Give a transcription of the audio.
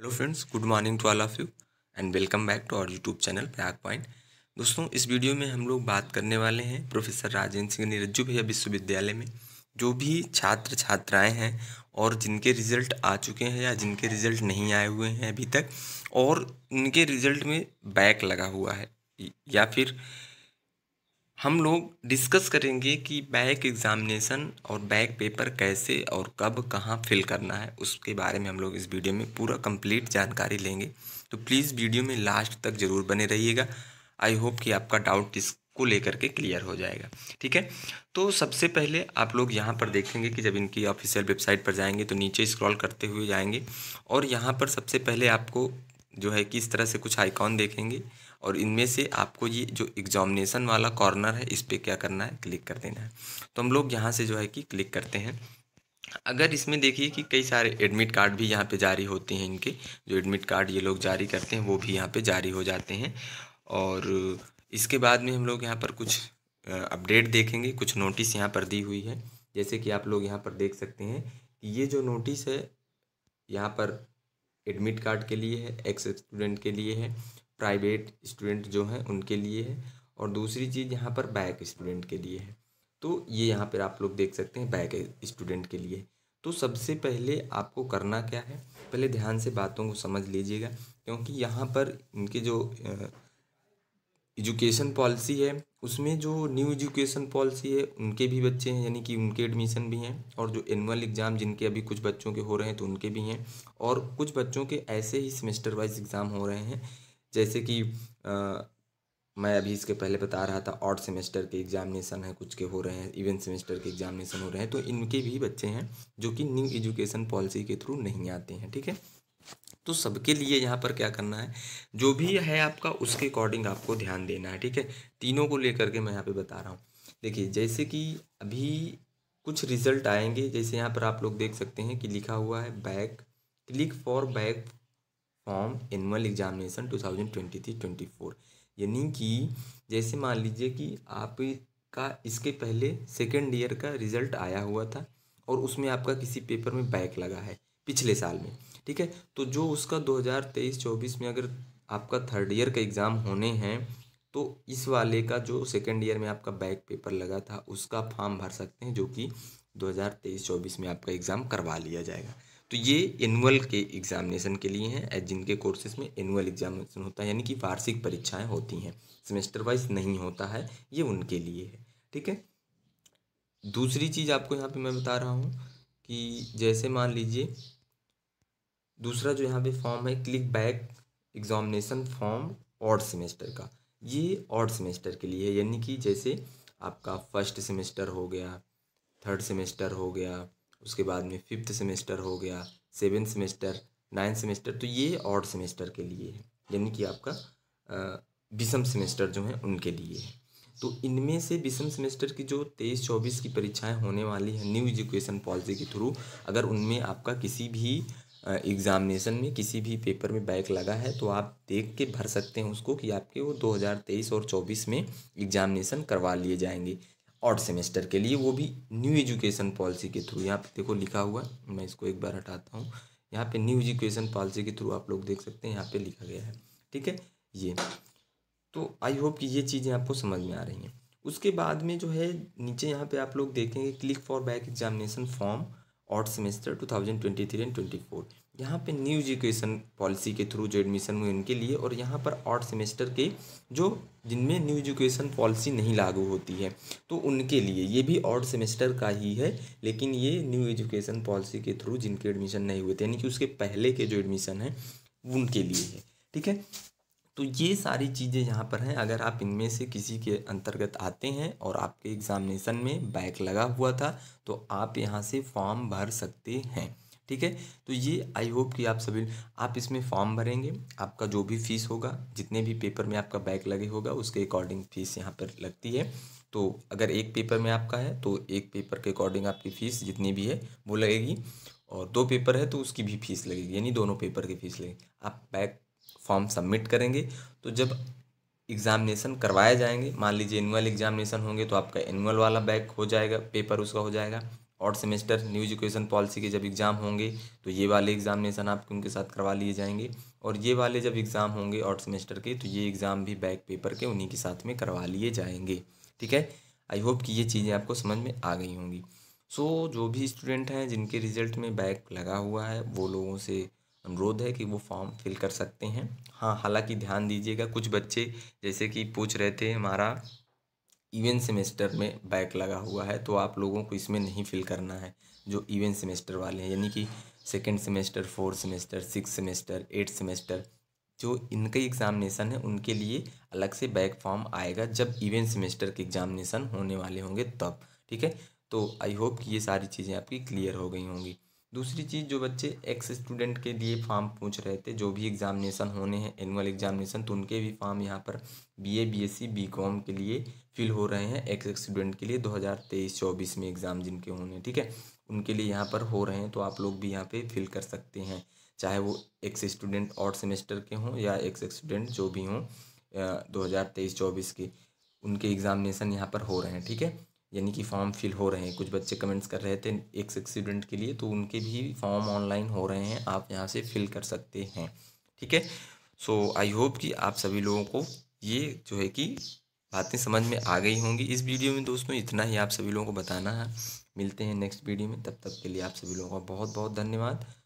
hello friends good morning to all of you and welcome back to our YouTube channel Prayag point दोस्तों इस video में हम लोग बात करने वाले हैं प्रोफेसर राजेंद्र सिंह निरज्जू भैया विश्वविद्यालय में जो भी छात्र छात्राएं हैं और जिनके रिज़ल्ट आ चुके हैं या जिनके रिज़ल्ट नहीं आए हुए हैं अभी तक और उनके रिज़ल्ट में बैक लगा हुआ है या फिर हम लोग डिस्कस करेंगे कि बैक एग्ज़ामिनेशन और बैक पेपर कैसे और कब कहाँ फिल करना है उसके बारे में हम लोग इस वीडियो में पूरा कंप्लीट जानकारी लेंगे तो प्लीज़ वीडियो में लास्ट तक ज़रूर बने रहिएगा आई होप कि आपका डाउट इसको लेकर के क्लियर हो जाएगा ठीक है तो सबसे पहले आप लोग यहाँ पर देखेंगे कि जब इनकी ऑफिशियल वेबसाइट पर जाएंगे तो नीचे स्क्रॉल करते हुए जाएंगे और यहाँ पर सबसे पहले आपको जो है कि इस तरह से कुछ आइकॉन देखेंगे और इनमें से आपको ये जो एग्जामिनेशन वाला कॉर्नर है इस पर क्या करना है क्लिक कर देना है तो हम लोग यहाँ से जो है कि क्लिक करते हैं अगर इसमें देखिए कि कई सारे एडमिट कार्ड भी यहाँ पे जारी होते हैं इनके जो एडमिट कार्ड ये लोग जारी करते हैं वो भी यहाँ पे जारी हो जाते हैं और इसके बाद में हम लोग यहाँ पर कुछ अपडेट देखेंगे कुछ नोटिस यहाँ पर दी हुई है जैसे कि आप लोग यहाँ पर देख सकते हैं कि ये जो नोटिस है यहाँ पर एडमिट कार्ड के लिए है एक्स स्टूडेंट के लिए है प्राइवेट स्टूडेंट जो हैं उनके लिए है और दूसरी चीज़ यहाँ पर बैक स्टूडेंट के लिए है तो ये यहाँ पर आप लोग देख सकते हैं बैक स्टूडेंट के लिए तो सबसे पहले आपको करना क्या है पहले ध्यान से बातों को समझ लीजिएगा क्योंकि यहाँ पर इनके जो एजुकेशन पॉलिसी है उसमें जो न्यू एजुकेशन पॉलिसी है उनके भी बच्चे हैं यानी कि उनके एडमिशन भी हैं और जो एनुअल एग्ज़ाम जिनके अभी कुछ बच्चों के हो रहे हैं तो उनके भी हैं और कुछ बच्चों के ऐसे ही सेमेस्टर वाइज एग्ज़ाम हो रहे हैं जैसे कि आ, मैं अभी इसके पहले बता रहा था और सेमेस्टर के एग्जामिनेशन है कुछ के हो रहे हैं इवन सेमेस्टर के एग्जामिनेशन हो रहे हैं तो इनके भी बच्चे हैं जो कि न्यू एजुकेशन पॉलिसी के थ्रू नहीं आते हैं ठीक है तो सबके लिए यहाँ पर क्या करना है जो भी है आपका उसके अकॉर्डिंग आपको ध्यान देना है ठीक है तीनों को लेकर के मैं यहाँ पे बता रहा हूँ देखिए जैसे कि अभी कुछ रिजल्ट आएंगे जैसे यहाँ पर आप लोग देख सकते हैं कि लिखा हुआ है back click for back form annual examination two thousand twenty three twenty four यानी कि जैसे मान लीजिए कि आपका इसके पहले सेकेंड ईयर का रिजल्ट आया हुआ था और उसमें आपका किसी पेपर में बैक लगा है पिछले साल में ठीक है तो जो उसका 2023-24 में अगर आपका थर्ड ईयर का एग्ज़ाम होने हैं तो इस वाले का जो सेकेंड ईयर में आपका बैक पेपर लगा था उसका फॉर्म भर सकते हैं जो कि 2023-24 में आपका एग्ज़ाम करवा लिया जाएगा तो ये एनुअल के एग्जामिनेशन के लिए हैं एज जिनके कोर्सेज में एनुअल एग्जामिनेशन होता है यानी कि वार्षिक परीक्षाएं होती हैं सेमेस्टर वाइज नहीं होता है ये उनके लिए है ठीक है दूसरी चीज़ आपको यहाँ पे मैं बता रहा हूँ कि जैसे मान लीजिए दूसरा जो यहाँ पे फॉर्म है क्लिक बैक एग्जामिनेशन फॉर्म और सेमेस्टर का ये और सेमेस्टर के लिए है यानी कि जैसे आपका फर्स्ट सेमेस्टर हो गया थर्ड सेमेस्टर हो गया उसके बाद में फिफ्थ सेमेस्टर हो गया सेवन सेमेस्टर नाइन्थ सेमेस्टर तो ये और सेमेस्टर के लिए है यानी कि आपका विषम सेमेस्टर जो है उनके लिए है तो इनमें से विषम सेमेस्टर की जो तेईस चौबीस की परीक्षाएं होने वाली हैं न्यू एजुकेशन पॉलिसी के थ्रू अगर उनमें आपका किसी भी एग्ज़ामिनेशन में किसी भी पेपर में बैक लगा है तो आप देख के भर सकते हैं उसको कि आपके वो 2023 और 24 में एग्ज़ामिनेशन करवा लिए जाएंगे और सेमेस्टर के लिए वो भी न्यू एजुकेशन पॉलिसी के थ्रू यहाँ पे देखो लिखा हुआ मैं इसको एक बार हटाता हूँ यहाँ पे न्यू एजुकेशन पॉलिसी के थ्रू आप लोग देख सकते हैं यहाँ पे लिखा गया है ठीक है ये तो आई होप कि ये चीज़ें आपको समझ में आ रही हैं उसके बाद में जो है नीचे यहाँ पर आप लोग देखेंगे click for back examination form odd semester two thousand twenty three and twenty four यहाँ पे न्यू एजुकेशन पॉलिसी के थ्रू जो एडमिशन हुए उनके लिए और यहाँ पर आठ सेमेस्टर के जो जिनमें न्यू एजुकेशन पॉलिसी नहीं लागू होती है तो उनके लिए ये भी आठ सेमेस्टर का ही है लेकिन ये न्यू एजुकेशन पॉलिसी के थ्रू जिनके एडमिशन नहीं हुए थे यानी कि उसके पहले के जो एडमिशन हैं उनके लिए है ठीक है तो ये सारी चीज़ें यहाँ पर हैं अगर आप इनमें से किसी के अंतर्गत आते हैं और आपके एग्ज़ामिनेशन में बैक लगा हुआ था तो आप यहाँ से फॉर्म भर सकते हैं ठीक है तो ये आई होप कि आप सभी आप इसमें फॉर्म भरेंगे आपका जो भी फीस होगा जितने भी पेपर में आपका बैक लगे होगा उसके अकॉर्डिंग फीस यहाँ पर लगती है तो अगर एक पेपर में आपका है तो एक पेपर के अकॉर्डिंग आपकी फ़ीस जितनी भी है वो लगेगी और दो पेपर है तो उसकी भी फीस लगेगी यानी दोनों पेपर की फ़ीस लगेगी आप बैक फॉर्म सबमिट करेंगे तो जब एग्जामिनेशन करवाए जाएंगे मान लीजिए एनुअल एग्जामिनेशन होंगे तो आपका एनुअल वाला बैक हो जाएगा पेपर उसका हो जाएगा और सेमेस्टर न्यू एजुकेशन पॉलिसी के जब एग्ज़ाम होंगे तो ये वाले एग्ज़ामिनेशन आपके उनके साथ करवा लिए जाएंगे और ये वाले जब एग्ज़ाम होंगे और सेमेस्टर के तो ये एग्ज़ाम भी बैक पेपर के उन्हीं के साथ में करवा लिए जाएंगे ठीक है आई होप कि ये चीज़ें आपको समझ में आ गई होंगी सो so, जो भी स्टूडेंट हैं जिनके रिजल्ट में बैक लगा हुआ है वो लोगों से अनुरोध है कि वो फॉर्म फिल कर सकते हैं हाँ हालांकि ध्यान दीजिएगा कुछ बच्चे जैसे कि पूछ रहे थे हमारा इवन सेमेस्टर में बैक लगा हुआ है तो आप लोगों को इसमें नहीं फिल करना है जो इवन सेमेस्टर वाले हैं यानी कि second semester fourth semester six semester eight semester जो इनके एग्जामिनेशन है उनके लिए अलग से बैक फॉर्म आएगा जब इवन सेमेस्टर के एग्जामिनेशन होने वाले होंगे तब ठीक है तो आई होप कि ये सारी चीज़ें आपकी क्लियर हो गई होंगी दूसरी चीज़ जो बच्चे एक्स स्टूडेंट के लिए फॉर्म पूछ रहे थे जो भी एग्जामिनेशन होने हैं एनुअल एग्जामिनेशन तो उनके भी फॉर्म यहाँ पर बीए बीएससी बीकॉम के लिए फिल हो रहे हैं एक्स स्टूडेंट के लिए दो हज़ार तेईस चौबीस में एग्ज़ाम जिनके होने ठीक है उनके लिए यहाँ पर हो रहे हैं तो आप लोग भी यहाँ पर फिल कर सकते हैं चाहे वो एक्स स्टूडेंट और सेमेस्टर के हों या एक्स स्टूडेंट जो भी हों दो हज़ार तेईस चौबीस के उनके एग्ज़ामिनेशन यहाँ पर हो रहे हैं ठीक है यानी कि फॉर्म फिल हो रहे हैं कुछ बच्चे कमेंट्स कर रहे थे एक स्टूडेंट के लिए तो उनके भी फॉर्म ऑनलाइन हो रहे हैं आप यहाँ से फिल कर सकते हैं ठीक है सो आई होप कि आप सभी लोगों को ये जो है कि बातें समझ में आ गई होंगी इस वीडियो में दोस्तों इतना ही आप सभी लोगों को बताना है मिलते हैं नेक्स्ट वीडियो में तब तक के लिए आप सभी लोगों का बहुत बहुत धन्यवाद